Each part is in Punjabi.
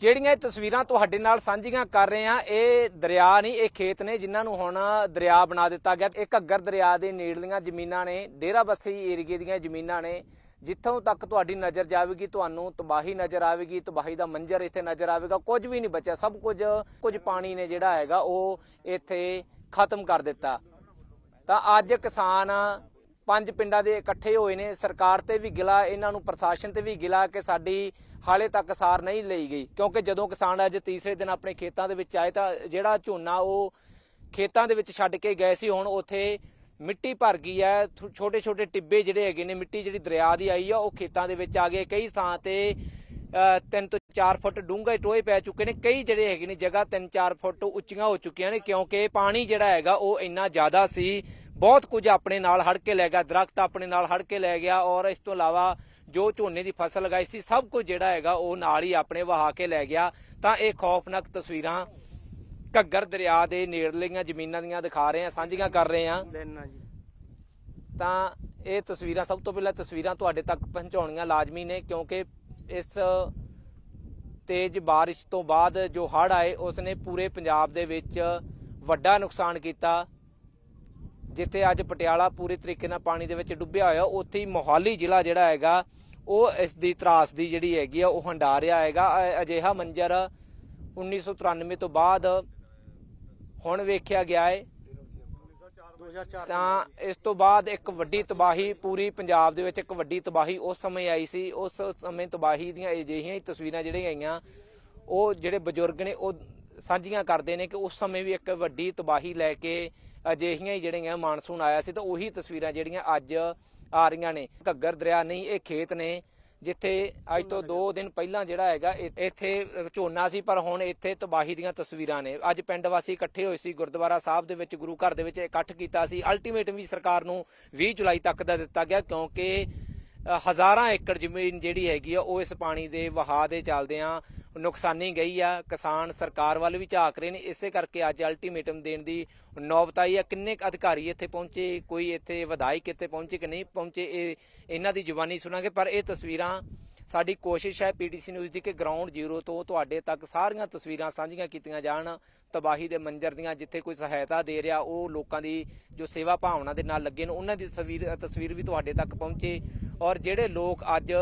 ਜਿਹੜੀਆਂ ਇਹ ਤਸਵੀਰਾਂ ਤੁਹਾਡੇ ਨਾਲ ਸਾਂਝੀਆਂ ਕਰ ਰਹੇ ਆ ਇਹ ਦਰਿਆ ਨਹੀਂ ਇਹ ਖੇਤ ਨੇ ਜਿਨ੍ਹਾਂ ਨੂੰ ਹੁਣ ਦਰਿਆ ਬਣਾ ਦਿੱਤਾ ਗਿਆ ਇੱਕ ਅਗਰ ਦਰਿਆ ਦੇ ਨੇੜਲੀਆਂ ਜ਼ਮੀਨਾਂ ਨੇ ਡੇਰਾ ਬੱਸੀ ਏਰੀਏ ਦੀਆਂ ਜ਼ਮੀਨਾਂ ਨੇ ਜਿੱਥੋਂ ਤੱਕ ਤੁਹਾਡੀ ਨਜ਼ਰ ਜਾਵੇਗੀ ਤੁਹਾਨੂੰ ਤਬਾਹੀ ਨਜ਼ਰ ਆਵੇਗੀ ਤਬਾਹੀ ਦਾ ਮੰਜ਼ਰ ਇੱਥੇ ਨਜ਼ਰ ਆਵੇਗਾ ਕੁਝ ਵੀ ਨਹੀਂ ਬਚਿਆ ਸਭ ਕੁਝ ਕੁਝ ਪਾਣੀ ਨੇ ਜਿਹੜਾ ਹੈਗਾ ਉਹ ਇੱਥੇ ਖਤਮ ਕਰ ਦਿੱਤਾ ਤਾਂ ਅੱਜ ਕਿਸਾਨ ਪੰਜ ਪਿੰਡਾਂ ਦੇ ਇਕੱਠੇ ਹੋਏ ਨੇ ਸਰਕਾਰ ਤੇ ਵੀ ਗਿਲਾ ਇਹਨਾਂ ਨੂੰ ਪ੍ਰਸ਼ਾਸਨ ਤੇ ਵੀ ਗਿਲਾ ਕਿ ਸਾਡੀ ਹਾਲੇ ਤੱਕ ਸਾਰ ਨਹੀਂ ਲਈ ਗਈ ਕਿਉਂਕਿ ਜਦੋਂ ਕਿਸਾਨ ਅੱਜ ਤੀਸਰੇ ਦਿਨ ਆਪਣੇ ਖੇਤਾਂ ਦੇ ਵਿੱਚ ਆਏ ਤਾਂ ਜਿਹੜਾ ਝੋਨਾ ਉਹ ਖੇਤਾਂ ਦੇ ਵਿੱਚ ਛੱਡ ਕੇ ਗਏ ਸੀ ਹੁਣ ਉੱਥੇ ਮਿੱਟੀ ਭਰ ਗਈ ਹੈ ਛੋਟੇ ਛੋਟੇ ਟਿੱਬੇ ਜਿਹੜੇ ਹੈਗੇ ਨੇ ਮਿੱਟੀ ਜਿਹੜੀ ਦਰਿਆ ਦੀ ਆਈ ਆ ਉਹ ਖੇਤਾਂ ਦੇ ਵਿੱਚ ਆ ਗਏ ਕਈ ਥਾਂ ਤੇ 3 ਤੋਂ 4 ਫੁੱਟ ਡੂੰਘੇ ਟੋਏ ਪੈ ਚੁੱਕੇ ਨੇ ਕਈ ਜਿਹੜੇ ਹੈਗੇ ਨੇ ਜਗ੍ਹਾ 3-4 ਫੁੱਟ ਉੱਚੀਆਂ ਹੋ ਚੁੱਕੀਆਂ ਨੇ ਕਿਉਂਕਿ ਪਾਣੀ ਜਿਹੜਾ ਹੈਗਾ ਉਹ ਇੰਨਾ ਜ਼ਿਆਦਾ ਸੀ ਬਹੁਤ ਕੁਝ ਆਪਣੇ ਨਾਲ ਹੜ ਕੇ ਲੈ ਗਿਆ ਦਰਖਤ ਆਪਣੇ ਨਾਲ ਹੜ ਕੇ ਲੈ ਗਿਆ ਔਰ ਇਸ ਤੋਂ ਇਲਾਵਾ ਜੋ ਝੋਨੇ ਦੀ ਫਸਲ ਲਗਾਈ ਸੀ ਸਭ ਕੁਝ ਜਿਹੜਾ ਹੈਗਾ ਉਹ ਨਾਲ ਹੀ ਆਪਣੇ ਵਹਾ ਕੇ ਲੈ ਗਿਆ ਤਾਂ ਇਹ ਖੌਫਨਾਕ ਤਸਵੀਰਾਂ ਘੱਗਰ ਦਰਿਆ ਦੇ ਨੇੜਲੀਆਂ ਜ਼ਮੀਨਾਂ ਦੀਆਂ ਦਿਖਾ ਰਹੇ ਆ ਸਾਂਝੀਆਂ ਕਰ ਰਹੇ ਆ ਤਾਂ ਇਹ ਤਸਵੀਰਾਂ ਸਭ ਤੋਂ ਪਹਿਲਾਂ ਤਸਵੀਰਾਂ ਤੁਹਾਡੇ ਤੱਕ ਪਹੁੰਚਾਉਣੀਆਂ ਲਾਜ਼ਮੀ ਨੇ ਕਿਉਂਕਿ ਇਸ ਤੇਜ਼ بارش ਤੋਂ ਬਾਅਦ ਜੋ ਹੜ ਆਏ ਉਸ ਨੇ ਪੂਰੇ ਪੰਜਾਬ ਦੇ ਵਿੱਚ ਵੱਡਾ ਨੁਕਸਾਨ ਕੀਤਾ ਜਿੱਥੇ ਅੱਜ ਪਟਿਆਲਾ ਪੂਰੇ ਤਰੀਕੇ ਨਾਲ ਪਾਣੀ ਦੇ ਵਿੱਚ ਡੁੱਬਿਆ ਹੋਇਆ ਉੱਥੇ ਹੀ ਮੋਹਾਲੀ ਜ਼ਿਲ੍ਹਾ ਜਿਹੜਾ ਹੈਗਾ ਉਹ ਇਸ ਦੀ ਤਰਾਸ ਦੀ ਜਿਹੜੀ ਹੈਗੀ ਆ ਉਹ ਹੰਡਾ ਰਿਹਾ ਹੈਗਾ ਅਜਿਹਾ ਮੰਜ਼ਰ 1993 ਤੋਂ ਬਾਅਦ ਹੁਣ ਵੇਖਿਆ ਗਿਆ ਹੈ ਤਾਂ ਇਸ ਤੋਂ ਬਾਅਦ ਇੱਕ ਵੱਡੀ ਤਬਾਹੀ ਪੂਰੀ ਪੰਜਾਬ ਦੇ ਵਿੱਚ ਇੱਕ ਵੱਡੀ ਤਬਾਹੀ ਉਸ ਸਮੇਂ ਆਈ ਸੀ ਉਸ ਸਮੇਂ ਤਬਾਹੀ ਦੀਆਂ ਅਜਿਹੀਆਂ ਹੀ ਤਸਵੀਰਾਂ ਜਿਹੜੀਆਂ ਆਈਆਂ ਉਹ ਜਿਹੜੇ ਬਜ਼ੁਰਗ ਨੇ ਉਹ ਸਾਂਝੀਆਂ ਕਰਦੇ ਨੇ ਕਿ ਉਸ ਸਮੇਂ ਵੀ ਇੱਕ ਵੱਡੀ ਤਬਾਹੀ ਲੈ ਕੇ ਅਜਿਹੀਆਂ ਹੀ ਜਿਹੜੀਆਂ ਮਾਨਸੂਨ ਆਇਆ ਸੀ ਤਾਂ ਉਹੀ ਤਸਵੀਰਾਂ ਜਿਹੜੀਆਂ ਅੱਜ ਆ ਰਹੀਆਂ ਨੇ ਘੱਗਰ ਦਰਿਆ ਨਹੀਂ ਇਹ ਖੇਤ ਨੇ ਜਿੱਥੇ ਅੱਜ ਤੋਂ 2 ਦਿਨ ਪਹਿਲਾਂ ਜਿਹੜਾ ਹੈਗਾ ਇੱਥੇ ਝੋਨਾ ਸੀ ਪਰ ਹੁਣ ਇੱਥੇ ਤਬਾਹੀ ਦੀਆਂ ਤਸਵੀਰਾਂ ਨੇ ਅੱਜ ਪਿੰਡ ਵਾਸੀ ਇਕੱਠੇ ਹੋਏ ਸੀ ਗੁਰਦੁਆਰਾ ਸਾਹਿਬ ਦੇ ਵਿੱਚ ਗੁਰੂ ਘਰ ਦੇ ਵਿੱਚ ਇਕੱਠ ਕੀਤਾ ਸੀ ਅਲਟੀਮੇਟਮ ਵੀ ਸਰਕਾਰ ਨੂੰ 20 ਜੁਲਾਈ ਤੱਕ ਦਾ ਦਿੱਤਾ ਗਿਆ ਕਿਉਂਕਿ ਹਜ਼ਾਰਾਂ ਏਕੜ ਜ਼ਮੀਨ ਜਿਹੜੀ ਹੈਗੀ ਆ ਉਹ ਇਸ ਪਾਣੀ ਦੇ ਵਹਾਅ ਦੇ ਚੱਲਦੇ ਆ ਨੁਕਸਾਨੀ ਗਈ ਆ ਕਿਸਾਨ ਸਰਕਾਰ ਵੱਲ ਵੀ ਝਾਕ ਰਹੇ ਨੇ ਇਸੇ ਕਰਕੇ ਅੱਜ ਅਲਟੀਮੇਟਮ ਦੇਣ ਦੀ ਨੌਬਤ ਆਈ ਆ ਕਿੰਨੇ ਅਧਿਕਾਰੀ ਇੱਥੇ ਪਹੁੰਚੇ ਕੋਈ ਇੱਥੇ ਵਿਧਾਇਕ ਇੱਥੇ ਪਹੁੰਚੇ ਕਿ ਨਹੀਂ ਪਹੁੰਚੇ ਇਹ ਇਹਨਾਂ ਦੀ ਜ਼ੁਬਾਨੀ ਸੁਣਾਂਗੇ ਪਰ ਇਹ ਤਸਵੀਰਾਂ ਸਾਡੀ ਕੋਸ਼ਿਸ਼ ਹੈ ਪੀਡੀਸੀ ਨਿਊਜ਼ ਦੀ ਕਿ ਗਰਾਊਂਡ ਜ਼ੀਰੋ ਤੋਂ ਤੁਹਾਡੇ ਤੱਕ ਸਾਰੀਆਂ ਤਸਵੀਰਾਂ ਸਾਂਝੀਆਂ ਕੀਤੀਆਂ ਜਾਣ ਤਬਾਹੀ ਦੇ ਮੰਜ਼ਰ ਦੀਆਂ ਜਿੱਥੇ ਕੋਈ ਸਹਾਇਤਾ ਦੇ ਰਿਹਾ ਉਹ ਲੋਕਾਂ ਦੀ ਜੋ ਸੇਵਾ ਭਾਵਨਾ ਦੇ ਨਾਲ ਲੱਗੇ ਨੇ ਉਹਨਾਂ ਦੀ ਤਸਵੀਰ ਤਸਵੀਰ ਵੀ ਤੁਹਾਡੇ ਤੱਕ ਪਹੁੰਚੇ ਔਰ ਜਿਹੜੇ ਲੋਕ ਅੱਜ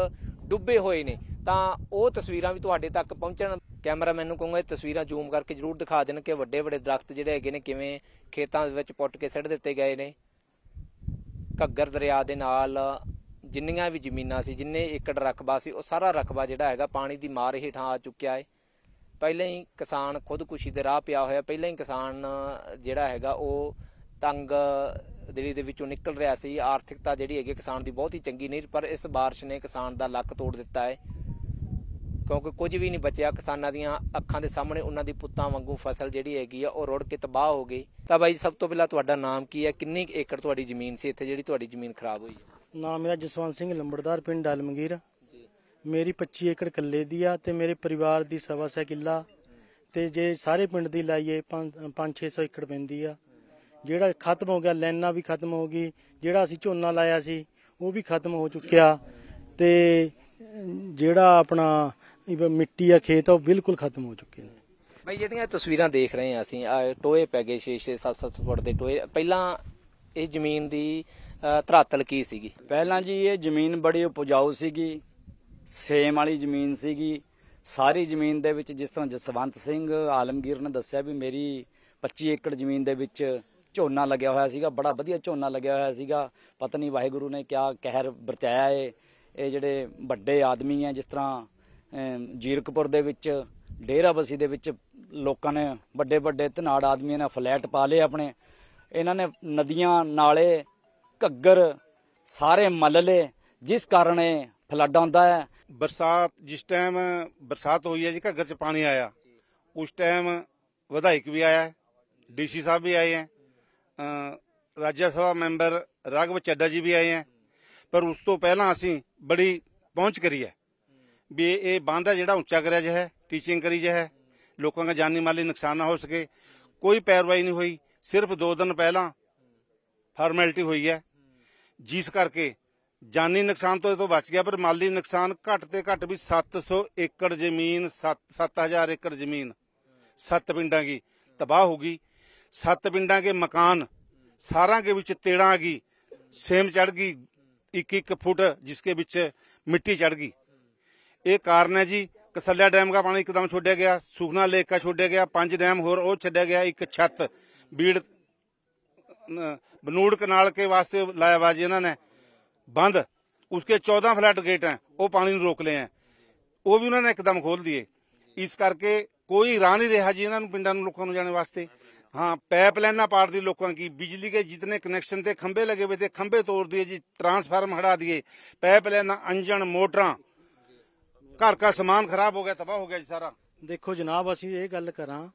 ਡੁੱਬੇ ਹੋਏ ਨੇ ਤਾਂ ਉਹ ਤਸਵੀਰਾਂ ਵੀ ਤੁਹਾਡੇ ਤੱਕ ਪਹੁੰਚਣ ਕੈਮਰਾਮੈਨ ਨੂੰ ਕਹੂੰਗਾ ਇਹ ਤਸਵੀਰਾਂ ਜ਼ੂਮ ਕਰਕੇ ਜ਼ਰੂਰ ਦਿਖਾ ਦੇਣ ਕਿ ਵੱਡੇ ਵੱਡੇ ਦਰਖਤ ਜਿਹੜੇ ਹੈਗੇ ਨੇ ਕਿਵੇਂ ਖੇਤਾਂ ਦੇ ਵਿੱਚ ਪੁੱਟ ਕੇ ਸੜ ਦਿੱਤੇ ਗਏ ਨੇ ਘੱਗਰ ਦਰਿਆ ਦੇ ਨਾਲ ਜਿੰਨੀਆਂ ਵੀ ਜ਼ਮੀਨਾਂ ਸੀ ਜਿੰਨੇ ਏਕੜ ਰਕਬਾ ਸੀ ਉਹ ਸਾਰਾ ਰਕਬਾ ਜਿਹੜਾ ਹੈਗਾ ਪਾਣੀ ਦੀ ਮਾਰ ਹੇਠਾਂ ਆ ਚੁੱਕਿਆ ਹੈ ਪਹਿਲਾਂ ਹੀ ਕਿਸਾਨ ਖੁਦਕੁਸ਼ੀ ਦੇ ਰਾਹ ਪਿਆ ਹੋਇਆ ਪਹਿਲਾਂ ਹੀ ਕਿਸਾਨ ਜਿਹੜਾ ਹੈਗਾ ਉਹ ਤੰਗ ਦਿੱਲੀ ਦੇ ਵਿੱਚੋਂ ਨਿਕਲ ਰਿਹਾ ਸੀ ਆਰਥਿਕਤਾ ਜਿਹੜੀ ਹੈਗੀ ਕਿਸਾਨ ਦੀ ਬਹੁਤ ਹੀ ਚੰਗੀ ਨਹੀਂ ਪਰ ਇਸ بارش ਨੇ ਕਿਸਾਨ ਦਾ ਲੱਕ ਤੋੜ ਦਿੱਤਾ ਹੈ ਕਿਉਂਕਿ ਕੁਝ ਵੀ ਨਹੀਂ ਬਚਿਆ ਕਿਸਾਨਾਂ ਦੀਆਂ ਅੱਖਾਂ ਦੇ ਸਾਹਮਣੇ ਉਹਨਾਂ ਦੀ ਪੁੱਤਾਂ ਵਾਂਗੂ ਫਸਲ ਜਿਹੜੀ ਹੈਗੀ ਆ ਉਹ ਰੁੜ ਕੇ ਤਬਾਹ ਹੋ ਗਈ ਤਾਂ ਬਾਈ ਸਭ ਤੋਂ ਪਹਿਲਾਂ ਤੁਹਾਡਾ ਨਾਮ ਕੀ ਹੈ ਕਿੰਨੀ ਏਕੜ ਤੁਹਾਡੀ ਜ਼ਮੀਨ ਸੀ ਇੱਥੇ ਜਿਹੜੀ ਤੁਹਾਡੀ ਜ਼ਮੀਨ ਖਰਾਬ ਹੋਈ ਹੈ ਨਾਮ ਮੇਰਾ ਜਸਵੰਤ ਸਿੰਘ ਲੰਬੜਦਾਰ ਪਿੰਡ ਡਾਲਮਗੀਰ ਮੇਰੀ 25 ਏਕੜ ਕੱਲੇ ਦੀ ਆ ਤੇ ਮੇਰੇ ਪਰਿਵਾਰ ਦੀ ਸਵਾ ਸੈ ਕਿੱਲਾ ਤੇ ਜੇ ਸਾਰੇ ਪਿੰਡ ਦੀ ਲਾਈਏ 5 600 ਏਕੜ ਪੈਂਦੀ ਆ ਜਿਹੜਾ ਖਤਮ ਹੋ ਗਿਆ ਲੈਣਾ ਵੀ ਖਤਮ ਹੋ ਗਈ ਜਿਹੜਾ ਅਸੀਂ ਝੋਨਾ ਲਾਇਆ ਸੀ ਉਹ ਵੀ ਖਤਮ ਹੋ ਚੁੱਕਿਆ ਤੇ ਜਿਹੜਾ ਆਪਣਾ ਮਿੱਟੀ ਆ ਖੇਤ ਉਹ ਬਿਲਕੁਲ ਖਤਮ ਹੋ ਚੁੱਕੇ ਨੇ ਬਈ ਜਿਹੜੀਆਂ ਤਸਵੀਰਾਂ ਦੇਖ ਰਹੇ ਆ ਅਸੀਂ ਟੋਏ ਪੈ ਗਏ 6 6 7 7 ਫੁੱਟ ਦੇ ਟੋਏ ਪਹਿਲਾਂ ਇਹ ਜ਼ਮੀਨ ਦੀ ਤਰਾਤਲ ਕੀ ਸੀਗੀ ਪਹਿਲਾਂ ਜੀ ਇਹ ਜ਼ਮੀਨ ਬੜੀ ਉਪਜਾਊ ਸੀਗੀ ਸੇਮ ਵਾਲੀ ਜ਼ਮੀਨ ਸੀਗੀ ਸਾਰੀ ਜ਼ਮੀਨ ਦੇ ਵਿੱਚ ਜਿਸ ਤਰ੍ਹਾਂ ਜਸਵੰਤ ਸਿੰਘ ਆਲਮਗੀਰ ਨੇ ਦੱਸਿਆ ਵੀ ਮੇਰੀ 25 ਏਕੜ ਜ਼ਮੀਨ ਦੇ ਵਿੱਚ ਝੋਨਾ ਲੱਗਿਆ ਹੋਇਆ ਸੀਗਾ ਬੜਾ ਵਧੀਆ ਝੋਨਾ ਲੱਗਿਆ ਹੋਇਆ ਸੀਗਾ ਪਤਨੀ ਵਾਹਿਗੁਰੂ ਨੇ ਕਿਆ ਕਹਿਰ ਵਰਤਾਇਆ ਏ ਇਹ ਜਿਹੜੇ ਵੱਡੇ ਆਦਮੀ ਆ ਜਿਸ ਤਰ੍ਹਾਂ ਜੀਰਕਪੁਰ ਦੇ ਵਿੱਚ ਡੇਰਾਬਸੀ ਦੇ ਵਿੱਚ ਲੋਕਾਂ ਨੇ ਵੱਡੇ ਵੱਡੇ ਧਨਾੜ ਆਦਮੀਆਂ ਨੇ ਫਲੈਟ ਪਾ ਲਏ ਆਪਣੇ ਇਹਨਾਂ ਨੇ ਨਦੀਆਂ ਨਾਲੇ ਘੱਗਰ ਸਾਰੇ ਮਲ ਲਏ ਜਿਸ ਕਾਰਨ ਇਹ ਫਲੱਡ ਆਉਂਦਾ ਹੈ ਬਰਸਾਤ ਜਿਸ ਟਾਈਮ ਬਰਸਾਤ ਹੋਈ ਹੈ ਜੀ ਘੱਗਰ 'ਚ ਪਾਣੀ ਆਇਆ ਉਸ ਟਾਈਮ ਵਿਧਾਇਕ ਵੀ ਆਇਆ ਡੀਸੀ ਸਾਹਿਬ ਵੀ ਆਏ ਹੈ ਰਾਜ ਸਭਾ ਮੈਂਬਰ ਰਾਘਵ ਚੱਡਾ ਜੀ ਵੀ ਆਏ ਆ ਪਰ ਉਸ ਤੋਂ ਪਹਿਲਾਂ ਅਸੀਂ ਬੜੀ ਪਹੁੰਚ ਕਰੀ ਹੈ ਵੀ ਇਹ ਬੰਦ ਹੈ ਜਿਹੜਾ ਉੱਚਾ ਕਰਿਆ ਜਾ ਹੈ ਟੀਚਿੰਗ ਕਰੀ ਜਾ ਹੈ ਲੋਕਾਂ ਦਾ ਜਾਨੀ ਮਾਲੀ ਨੁਕਸਾਨ ਨਾ ਹੋ ਸਕੇ ਕੋਈ ਪੈਰਵਾਈ ਨਹੀਂ ਹੋਈ ਸਿਰਫ 2 ਦਿਨ ਪਹਿਲਾਂ ਫਾਰਮੈਲਿਟੀ ਹੋਈ ਹੈ ਜਿਸ ਕਰਕੇ ਜਾਨੀ ਨੁਕਸਾਨ ਤੋਂ ਇਹ ਤੋਂ ਬਚ ਗਿਆ ਪਰ ਮਾਲੀ ਨੁਕਸਾਨ ਘੱਟ ਤੇ ਘੱਟ ਵੀ 700 ਏਕੜ ਜ਼ਮੀਨ 7000 ਏਕੜ ਜ਼ਮੀਨ ਸੱਤ ਪਿੰਡਾਂ ਦੀ ਤਬਾਹ ਹੋ ਗਈ ਸੱਤ ਪਿੰਡਾਂ ਕੇ ਮਕਾਨ ਸਾਰਾਂ ਕੇ ਵਿੱਚ ਤੇੜਾਂ ਆ ਗਈ ਸੇਮ ਚੜ ਗਈ 1-1 ਫੁੱਟ ਜਿਸਕੇ ਵਿੱਚ ਮਿੱਟੀ ਚੜ ਗਈ ਇਹ ਕਾਰਨ ਹੈ ਜੀ ਕਸੱਲਿਆ ਡੈਮ ਦਾ ਪਾਣੀ ਇੱਕਦਮ ਛੋੜਿਆ ਗਿਆ ਸੁਖਨਾ ਲੇਕ ਦਾ ਛੋੜਿਆ ਗਿਆ ਪੰਜ ਡੈਮ ਹੋਰ ਉਹ ਛੱਡਿਆ ਗਿਆ ਇੱਕ ਛੱਤ ਬੀੜ ਬਨੂੜ ਕਨਾਲ ਕੇ ਵਾਸਤੇ ਲਾਇਆ ਵਾਜੀ ਇਹਨਾਂ ਨੇ ਬੰਦ ਉਸਕੇ 14 ਫਲੈਟ ਗੇਟ ਹੈ ਉਹ ਪਾਣੀ ਨੂੰ ਰੋਕ ਲਏ ਹੈ ਉਹ ਵੀ ਉਹਨਾਂ ਨੇ ਇੱਕਦਮ ਖੋਲ ਦਿਏ ਇਸ ਕਰਕੇ ਕੋਈ ਰਾਹ ਨਹੀਂ ਰਿਹਾ ਜੀ ਇਹਨਾਂ ਨੂੰ ਪਿੰਡਾਂ ਨੂੰ ਲੋਕਾਂ ਨੂੰ ਜਾਣ ਵਾਸਤੇ हाँ पाइपलाइना पाड़ दी ਲੋਕਾਂ ਕੀ ਬਿਜਲੀ ਦੇ जितने ਕਨੈਕਸ਼ਨ ਤੇ ਖੰਬੇ लगे हुए थे ਤੋੜ ਦिए ਜੀ ਟਰਾਂਸਫਾਰਮ ਹੜਾ ਦिए दिए पाइपलाइना ਅੰਜਣ ਮੋਟਰਾਂ ਘਰ ਘਰ ਸਮਾਨ ਖਰਾਬ ਹੋ ਗਿਆ ਤਬਾਹ ਹੋ ਗਿਆ ਜੀ ਸਾਰਾ ਦੇਖੋ ਜਨਾਬ ਅਸੀਂ ਇਹ ਗੱਲ ਕਰਾਂ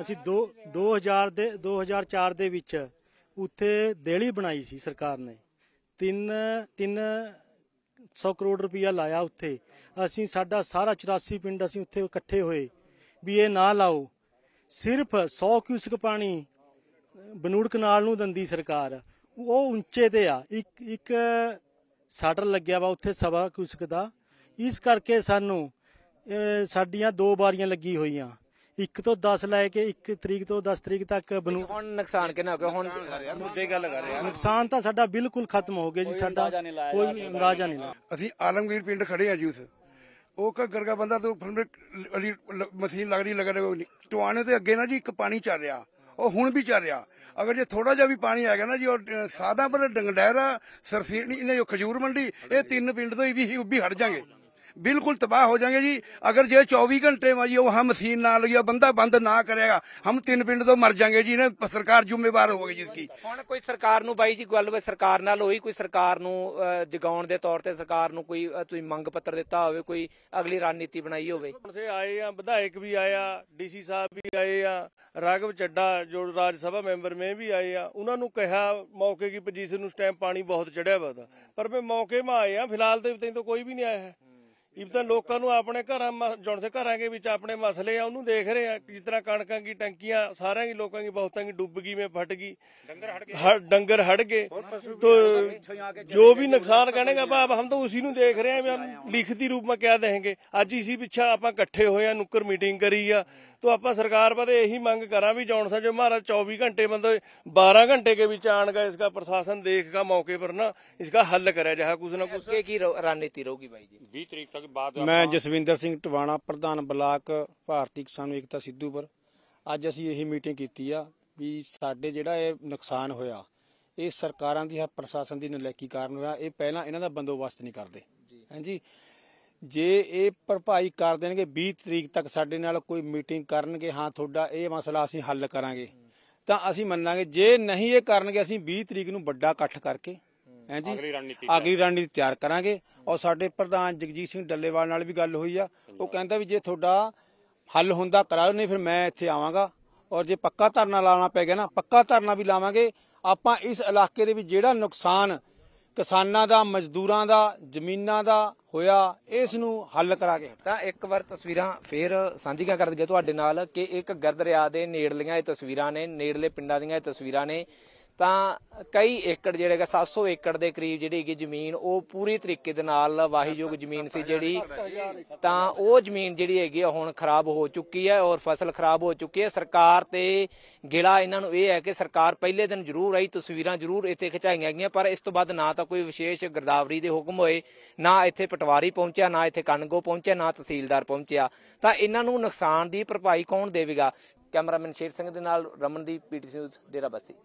ਅਸੀਂ 2 2000 ਦੇ 2004 ਦੇ ਵਿੱਚ ਉੱਥੇ ਦੇਲੀ ਬਣਾਈ ਸੀ ਸਰਕਾਰ ਨੇ 3 3 100 ਕਰੋੜ ਰੁਪਇਆ ਲਾਇਆ ਉੱਥੇ ਅਸੀਂ ਸਾਡਾ ਸਾਰਾ 84 ਪਿੰਡ ਅਸੀਂ ਉੱਥੇ ਇਕੱਠੇ ਹੋਏ ਵੀ ਇਹ ਨਾ ਲਾਓ ਸਿਰਫ 100 ਕਿਊਸਕ ਪਾਣੀ ਬਨੂੜ ਕਨਾਲ ਨੂੰ ਦਿੰਦੀ ਸਰਕਾਰ ਉਹ ਉੱਚੇ ਤੇ ਆ ਇੱਕ ਇੱਕ ਸਾਡਰ ਲੱਗਿਆ ਵਾ ਉੱਥੇ ਸਵਾ ਕਿਊਸਕ ਦਾ ਇਸ ਕਰਕੇ ਸਾਨੂੰ ਸਾਡੀਆਂ ਦੋ ਬਾਰੀਆਂ ਲੱਗੀ ਹੋਈਆਂ ਇੱਕ ਤੋਂ 10 ਲੈ ਕੇ 1 ਤਰੀਕ ਤੋਂ 10 ਤਰੀਕ ਤੱਕ ਬਨੂ ਹੁਣ ਨੁਕਸਾਨ ਕਿੰਨਾ ਹੋ ਗਿਆ ਹੁਣ ਮੁੱਦੇ ਗੱਲ ਕਰ ਰਿਹਾ ਨੁਕਸਾਨ ਤਾਂ ਸਾਡਾ ਬਿਲਕੁਲ ਖਤਮ ਹੋ ਗਿਆ ਜੀ ਸਾਡਾ ਕੋਈ ਅੰਦਾਜ਼ਾ ਨਹੀਂ ਲਾਇਆ ਅਸੀਂ ਆਲਮਗੀਰ ਪਿੰਡ ਖੜੇ ਆ ਜੀ ਉਸ ਉਹ ਕਾ ਗਰਗਾ ਬੰਦਾ ਤੋਂ ਫਿਰ ਮਸ਼ੀਨ ਲੱਗ ਰਹੀ ਲਗਾ ਰਹੀ ਟਵਾਣੇ ਤੇ ਅੱਗੇ ਨਾ ਜੀ ਇੱਕ ਪਾਣੀ ਚੱਲ ਰਿਹਾ ਉਹ ਹੁਣ ਵੀ ਚੱਲ ਰਿਹਾ ਅਗਰ ਜੇ ਥੋੜਾ ਜਿਹਾ ਵੀ ਪਾਣੀ ਆ ਗਿਆ ਨਾ ਜੀ ਉਹ ਸਾਦਾ ਪਰ ਡੰਗਡੈਰਾ ਸਰਸੀਣੀ ਇਹ ਜੋ ਖਜੂਰ ਮੰਡੀ ਇਹ ਤਿੰਨ ਪਿੰਡ ਤੋਂ ਹੀ ਵੀ ਉੱਭੀ ਹਟ ਜਾਗੇ ਬਿਲਕੁਲ ਤਬਾਹ ਹੋ ਜਾਣਗੇ ਜੀ ਅਗਰ ਜੇ 24 ਘੰਟੇ में ਉਹ वो ਮਸ਼ੀਨ ਨਾਲ ना लगी ਬੰਦਾ ਬੰਦ ਨਾ ਕਰੇਗਾ ਹਮ ਤਿੰਨ ਪਿੰਡ ਤੋਂ ਮਰ ਜਾਾਂਗੇ ਜੀ ਨੇ ਸਰਕਾਰ ਜ਼ਿੰਮੇਵਾਰ ਹੋਵੇਗੀ ਜਿਸ ਦੀ ਹੁਣ ਕੋਈ ਸਰਕਾਰ ਨੂੰ ਬਾਈ ਜੀ ਗੱਲ ਸਰਕਾਰ ਨਾਲ ਹੋਈ ਕੋਈ ਸਰਕਾਰ ਨੂੰ ਜਗਾਉਣ ਦੇ ਤੌਰ ਤੇ ਸਰਕਾਰ ਨੂੰ ਕੋਈ ਤੁਸੀਂ ਮੰਗ ਪੱਤਰ ਦਿੱਤਾ ਹੋਵੇ ਕੋਈ ਅਗਲੀ ਰਣਨੀਤੀ ਬਣਾਈ ਹੋਵੇ ਹੁਣ ਆਏ ਆ ਵਿਧਾਇਕ ਵੀ ਆਇਆ ਡੀਸੀ ਸਾਹਿਬ ਵੀ ਆਏ ਆ ਰਾਘਵ ਚੱਡਾ ਜੋ ਰਾਜ ਸਭਾ ਮੈਂਬਰ ਮੈਂ ਵੀ ਆਏ ਆ ਉਹਨਾਂ ਨੂੰ ਕਿਹਾ ਮੌਕੇ ਦੀ ਪੋਜੀਸ਼ਨ ਨੂੰ ਸਟੈਂਪ ਪਾਣੀ ਬਹੁਤ ਚੜਿਆ ਵਾ ਪਰ ਮੈਂ ਮੌਕੇ 'ਮਾ ਆਏ ਆ ਫਿਲਹਾਲ ਤੇ ਤੈਨੂੰ ਕੋਈ ਵੀ ਨਹੀਂ ਆਇਆ ਹੈ ਇਹ ਤਾਂ ਲੋਕਾਂ ਨੂੰ ਆਪਣੇ ਘਰਾਂ ਜੁਣ ਸੇ ਘਰਾਂ ਦੇ ਵਿੱਚ ਆਪਣੇ ਮਸਲੇ ਆ ਉਹਨੂੰ ਦੇਖ ਰਹੇ ਆ ਜਿਸ ਤਰ੍ਹਾਂ ਕਣਕਾਂ ਦੀ ਟੈਂਕੀਆਂ ਸਾਰਿਆਂ ਦੀ ਲੋਕਾਂ ਦੀ ਬਹੁਤਾਂ ਦੀ ਡੁੱਬ ਗਈ ਮੇ ਫਟ ਗਈ ਡੰਗਰ ਹੜ ਗਏ तो जो ਜੋ ਵੀ ਨੁਕਸਾਨ का अब ਹਮ ਤਾਂ उसी ਨੂੰ ਦੇਖ ਰਹੇ ਆ ਲਿਖਤੀ ਰੂਪ ਮੈਂ ਕਿਆ ਦੇਹਾਂਗੇ ਅੱਜ ਇਸੀ ਪਿੱਛਾ ਆਪਾਂ ਇਕੱਠੇ ਹੋਏ ਆ ਨੁੱਕਰ ਮੀਟਿੰਗ ਕਰੀ ਆ ਤੋ ਆਪਾਂ ਸਰਕਾਰ ਬਾਰੇ ਇਹੀ ਮੰਗ ਕਰਾਂ ਵੀ ਜੌਨ ਜੋ ਮਹਾਰਾਜ 24 ਘੰਟੇ ਬੰਦੇ 12 ਘੰਟੇ ਦੇ ਵਿੱਚ आएगा इसका ਪ੍ਰਸ਼ਾਸਨ देख ਮੌਕੇ मौके पर ना ਹੱਲ हल कराया जाए ਨਾ ना कुछ ਕੀ ਰਣਨੀਤੀ रहेगी ਬਾਈ ਜੀ 20 ਤਰੀਕ ਤੱਕ ਬਾਤ ਮੈਂ ਜਸਵਿੰਦਰ ਸਿੰਘ ਟਵਾਣਾ ਪ੍ਰਧਾਨ ਬਲਾਕ ਭਾਰਤੀ ਕਿਸਾਨ ਏਕਤਾ ਸਿੱਧੂਪੁਰ ਅੱਜ ਅਸੀਂ ਇਹ ਮੀਟਿੰਗ ਕੀਤੀ ਆ ਵੀ ਸਾਡੇ ਜਿਹੜਾ ਇਹ ਨੁਕਸਾਨ ਹੋਇਆ ਇਹ ਸਰਕਾਰਾਂ ਦੀ ਹੈ ਪ੍ਰਸ਼ਾਸਨ ਦੀ ਨਲੇਕੀ ਕਾਰਨ ਹੋਇਆ ਇਹ ਪਹਿਲਾਂ ਇਹਨਾਂ ਦਾ ਬੰਦੋਬਸਤ ਨਹੀਂ ਕਰਦੇ ਹਾਂਜੀ ਜੇ ਇਹ ਭਰਪਾਈ ਕਰ ਦੇਣਗੇ 20 ਤਰੀਕ ਤੱਕ ਸਾਡੇ ਨਾਲ ਕੋਈ ਮੀਟਿੰਗ ਕਰਨਗੇ ਹਾਂ ਤੁਹਾਡਾ ਇਹ ਮਸਲਾ ਅਸੀਂ ਹੱਲ ਕਰਾਂਗੇ ਤਾਂ ਅਸੀਂ ਮੰਨਾਂਗੇ ਜੇ ਨਹੀਂ ਇਹ ਕਰਨਗੇ ਅਸੀਂ 20 ਤਰੀਕ ਨੂੰ ਵੱਡਾ ਇਕੱਠ ਕਰਕੇ ਹਾਂਜੀ ਅਗਲੀ ਰਣਨੀਤੀ ਤਿਆਰ ਕਰਾਂਗੇ ਔਰ ਸਾਡੇ ਪ੍ਰਧਾਨ ਜਗਜੀਤ ਸਿੰਘ ਡੱਲੇਵਾਲ ਨਾਲ ਵੀ ਗੱਲ ਹੋਈ ਆ ਉਹ ਕਹਿੰਦਾ ਵੀ ਜੇ ਤੁਹਾਡਾ ਹੱਲ ਹੁੰਦਾ ਕਰਾਉ ਨਹੀਂ ਫਿਰ ਮੈਂ ਇੱਥੇ ਆਵਾਂਗਾ ਔਰ ਜੇ ਪੱਕਾ ਧਰਨਾ ਲਾਉਣਾ ਪੈ ਗਿਆ ਨਾ ਪੱਕਾ ਧਰਨਾ ਵੀ ਲਾਵਾਂਗੇ ਆਪਾਂ ਇਸ ਇਲਾਕੇ ਦੇ ਵਿੱਚ ਜਿਹੜਾ ਨੁਕਸਾਨ ਕਿਸਾਨਾਂ ਦਾ ਮਜ਼ਦੂਰਾਂ ਦਾ ਜ਼ਮੀਨਾਂ ਦਾ ਹੋਇਆ ਇਸ ਨੂੰ ਹੱਲ ਕਰਾ ਕੇ ਤਾਂ ਇੱਕ ਵਾਰ ਤਸਵੀਰਾਂ ਫੇਰ ਸਾਂਝੀਆਂ ਕਰ ਤੁਹਾਡੇ ਨਾਲ ਕਿ ਇੱਕ ਗਰਦ ਰਿਆ ਦੇ ਨੇੜਲੀਆਂ ਇਹ ਤਸਵੀਰਾਂ ਨੇ ਨੇੜਲੇ ਪਿੰਡਾਂ ਦੀਆਂ ਇਹ ਤਸਵੀਰਾਂ ਨੇ ਤਾਂ ਕਈ ਏਕੜ ਜਿਹੜੇ ਹੈਗਾ 700 ਏਕੜ ਦੇ ਕਰੀਬ ਜਿਹੜੀ ਹੈਗੀ ਜ਼ਮੀਨ ਉਹ ਪੂਰੀ ਤਰੀਕੇ ਦੇ ਨਾਲ ਵਾਹੀਯੋਗ ਜ਼ਮੀਨ ਸੀ ਜਿਹੜੀ ਤਾਂ ਉਹ ਜ਼ਮੀਨ ਜਿਹੜੀ ਹੈਗੀ ਹੁਣ ਖਰਾਬ ਹੋ ਚੁੱਕੀ ਹੈ ਔਰ ਫਸਲ ਖਰਾਬ ਹੋ ਚੁੱਕੀ ਹੈ ਸਰਕਾਰ ਤੇ ਗਿਲਾ ਇਹਨਾਂ ਨੂੰ ਇਹ ਹੈ ਕਿ ਸਰਕਾਰ ਪਹਿਲੇ ਦਿਨ ਜ਼ਰੂਰ ਆਈ ਤਸਵੀਰਾਂ ਜ਼ਰੂਰ ਇੱਥੇ ਖਿਚਾਈਆਂ ਗਈਆਂ ਪਰ ਇਸ ਤੋਂ ਬਾਅਦ ਨਾ ਤਾਂ ਕੋਈ ਵਿਸ਼ੇਸ਼ ਗਰਦਾਵਰੀ ਦੇ ਹੁਕਮ ਹੋਏ ਨਾ ਇੱਥੇ ਪਟਵਾਰੀ ਪਹੁੰਚਿਆ ਨਾ ਇੱਥੇ ਕਨਗੋ ਪਹੁੰਚਿਆ ਨਾ ਤਹਿਸੀਲਦਾਰ ਪਹੁੰਚਿਆ ਤਾਂ ਇਹਨਾਂ ਨੂੰ ਨੁਕਸਾਨ ਦੀ ਭਰਪਾਈ ਕੌਣ ਦੇਵੇਗਾ ਕੈਮਰਾਮੈਨ ਸ਼ੇਰ ਸਿੰਘ ਦੇ ਨਾਲ ਰਮਨਦੀਪ ਪੀਟੀਸੀ ਨਿਊਜ਼ ਬਸੀ